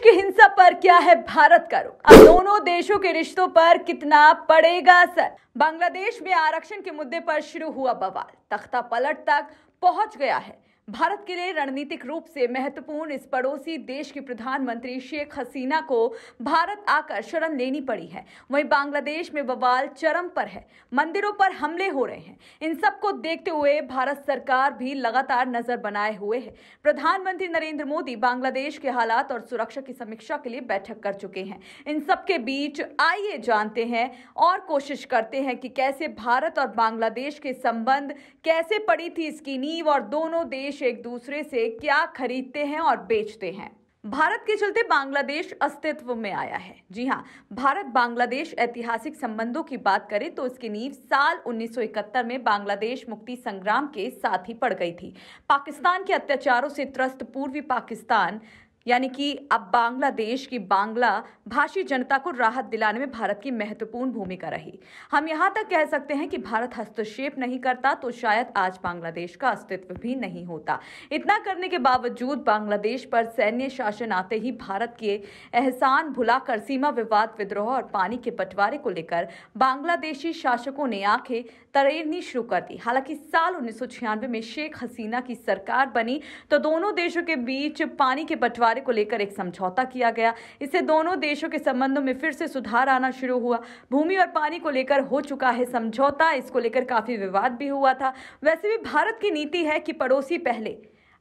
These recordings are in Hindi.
देश की हिंसा पर क्या है भारत का रुख अब दोनों देशों के रिश्तों पर कितना पड़ेगा असर बांग्लादेश में आरक्षण के मुद्दे पर शुरू हुआ बवाल तख्ता पलट तक पहुंच गया है भारत के लिए रणनीतिक रूप से महत्वपूर्ण इस पड़ोसी देश की प्रधानमंत्री शेख हसीना को भारत आकर शरण लेनी पड़ी है वहीं बांग्लादेश में बवाल चरम पर है मंदिरों पर हमले हो रहे हैं इन सब को देखते हुए भारत सरकार भी लगातार नजर बनाए हुए है प्रधानमंत्री नरेंद्र मोदी बांग्लादेश के हालात और सुरक्षा की समीक्षा के लिए बैठक कर चुके हैं इन सबके बीच आइए जानते हैं और कोशिश करते हैं कि कैसे भारत और बांग्लादेश के संबंध कैसे पड़ी थी इसकी नींव और दोनों देश देश एक दूसरे से क्या खरीदते हैं और बेचते हैं भारत के चलते बांग्लादेश अस्तित्व में आया है जी हाँ भारत बांग्लादेश ऐतिहासिक संबंधों की बात करें तो इसकी नींव साल 1971 में बांग्लादेश मुक्ति संग्राम के साथ ही पड़ गई थी पाकिस्तान के अत्याचारों से त्रस्त पूर्वी पाकिस्तान यानी कि अब बांग्लादेश की बांग्ला भाषी जनता को राहत दिलाने में भारत की महत्वपूर्ण भूमिका रही हम यहाँ तक कह सकते हैं कि भारत हस्तक्षेप नहीं करता तो शायद आज बांग्लादेश का अस्तित्व भी नहीं होता इतना करने के बावजूद बांग्लादेश पर सैन्य शासन आते ही भारत के एहसान भुलाकर सीमा विवाद विद्रोह और पानी के बंटवारे को लेकर बांग्लादेशी शासकों ने आंखें तरेरनी शुरू कर दी हालांकि साल उन्नीस में शेख हसीना की सरकार बनी तो दोनों देशों के बीच पानी के बंटवारे कार्य को लेकर एक समझौता किया गया इससे दोनों देशों के संबंधों में फिर से सुधार आना शुरू हुआ भूमि और पानी को लेकर हो चुका है समझौता इसको लेकर काफी विवाद भी हुआ था वैसे भी भारत की नीति है कि पड़ोसी पहले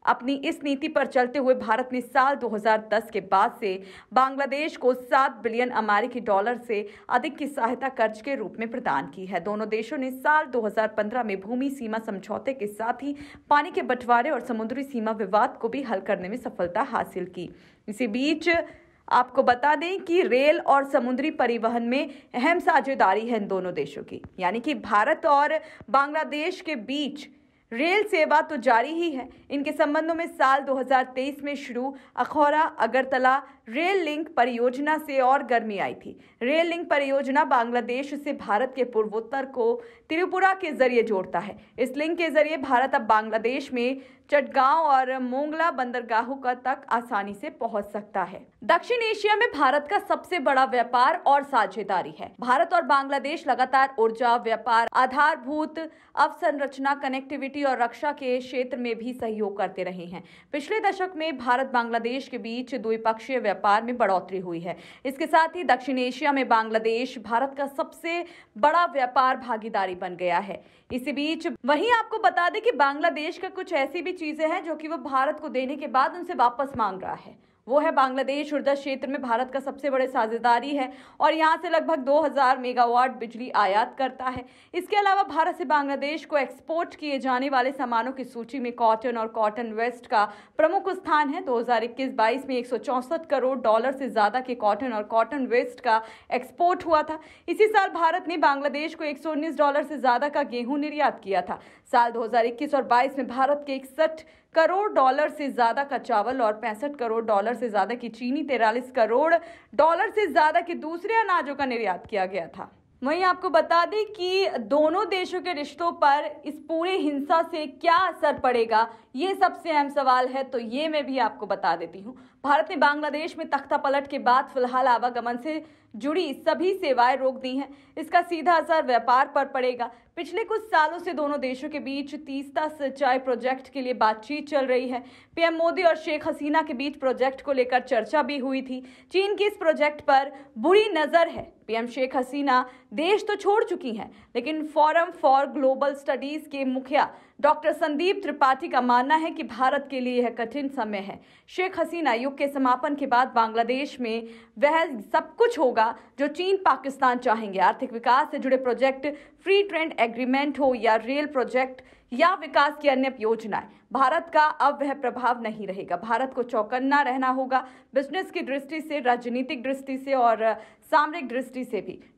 अपनी इस नीति पर चलते हुए भारत ने साल 2010 के बाद से बांग्लादेश को 7 बिलियन अमेरिकी डॉलर से अधिक की सहायता कर्ज के रूप में प्रदान की है दोनों देशों ने साल 2015 में भूमि सीमा समझौते के साथ ही पानी के बंटवारे और समुद्री सीमा विवाद को भी हल करने में सफलता हासिल की इसी बीच आपको बता दें कि रेल और समुद्री परिवहन में अहम साझेदारी है इन दोनों देशों की यानी कि भारत और बांग्लादेश के बीच रेल सेवा तो जारी ही है इनके संबंधों में साल 2023 में शुरू अखौरा अगरतला रेल लिंक परियोजना से और गर्मी आई थी रेल लिंक परियोजना बांग्लादेश से भारत के पूर्वोत्तर को त्रिपुरा के जरिए जोड़ता है इस लिंक के जरिए भारत अब बांग्लादेश में चटगांव और मोंगला बंदरगाहों का तक आसानी से पहुंच सकता है दक्षिण एशिया में भारत का सबसे बड़ा व्यापार और साझेदारी है भारत और बांग्लादेश लगातार ऊर्जा व्यापार आधारभूत अवसंरचना कनेक्टिविटी और रक्षा के क्षेत्र में भी सहयोग करते रहे हैं पिछले दशक में भारत बांग्लादेश के बीच द्विपक्षीय व्यापार में बढ़ोतरी हुई है इसके साथ ही दक्षिण एशिया में बांग्लादेश भारत का सबसे बड़ा व्यापार भागीदारी बन गया है इसी बीच वहीं आपको बता दें कि बांग्लादेश का कुछ ऐसी भी चीज़ें हैं जो कि वो भारत को देने के बाद उनसे वापस मांग रहा है वो है बांग्लादेश ऊर्जा क्षेत्र में भारत का सबसे बड़े साझेदारी है और यहाँ से लगभग 2000 मेगावाट बिजली आयात करता है इसके अलावा भारत से बांग्लादेश को एक्सपोर्ट किए जाने वाले सामानों की सूची में कॉटन और कॉटन वेस्ट का प्रमुख स्थान है दो हजार में एक करोड़ डॉलर से ज़्यादा के कॉटन और कॉटन वेस्ट का एक्सपोर्ट हुआ था इसी साल भारत ने बांग्लादेश को एक डॉलर से ज़्यादा का गेहूं निर्यात किया था साल 2021 और 22 में भारत के इकसठ करोड़ डॉलर से ज़्यादा का चावल और पैंसठ करोड़ डॉलर से ज़्यादा की चीनी तिरालीस करोड़ डॉलर से ज़्यादा के दूसरे अनाजों का निर्यात किया गया था वहीं आपको बता दें कि दोनों देशों के रिश्तों पर इस पूरे हिंसा से क्या असर पड़ेगा ये सबसे अहम सवाल है तो ये मैं भी आपको बता देती हूँ भारत ने बांग्लादेश में तख्ता पलट के बाद फिलहाल आवागमन से जुड़ी सभी सेवाएं रोक दी हैं इसका सीधा असर व्यापार पर पड़ेगा पिछले कुछ सालों से दोनों देशों के बीच तीसता सिंचाई प्रोजेक्ट के लिए बातचीत चल रही है पीएम मोदी और शेख हसीना के बीच प्रोजेक्ट को लेकर चर्चा भी हुई थी चीन की इस प्रोजेक्ट पर बुरी नजर है पीएम शेख हसीना देश तो छोड़ चुकी हैं लेकिन फोरम फॉर ग्लोबल स्टडीज के मुखिया डॉक्टर संदीप त्रिपाठी का मानना है कि भारत के लिए यह कठिन समय है शेख हसीना युग के समापन के बाद बांग्लादेश में वह सब कुछ होगा जो चीन पाकिस्तान चाहेंगे आर्थिक विकास से जुड़े प्रोजेक्ट फ्री ट्रेंड एग्रीमेंट हो या रेल प्रोजेक्ट या विकास की अन्य योजनाएं भारत का अब वह प्रभाव नहीं रहेगा भारत को चौकन्ना रहना होगा बिजनेस की दृष्टि से राजनीतिक दृष्टि से और सामरिक दृष्टि से भी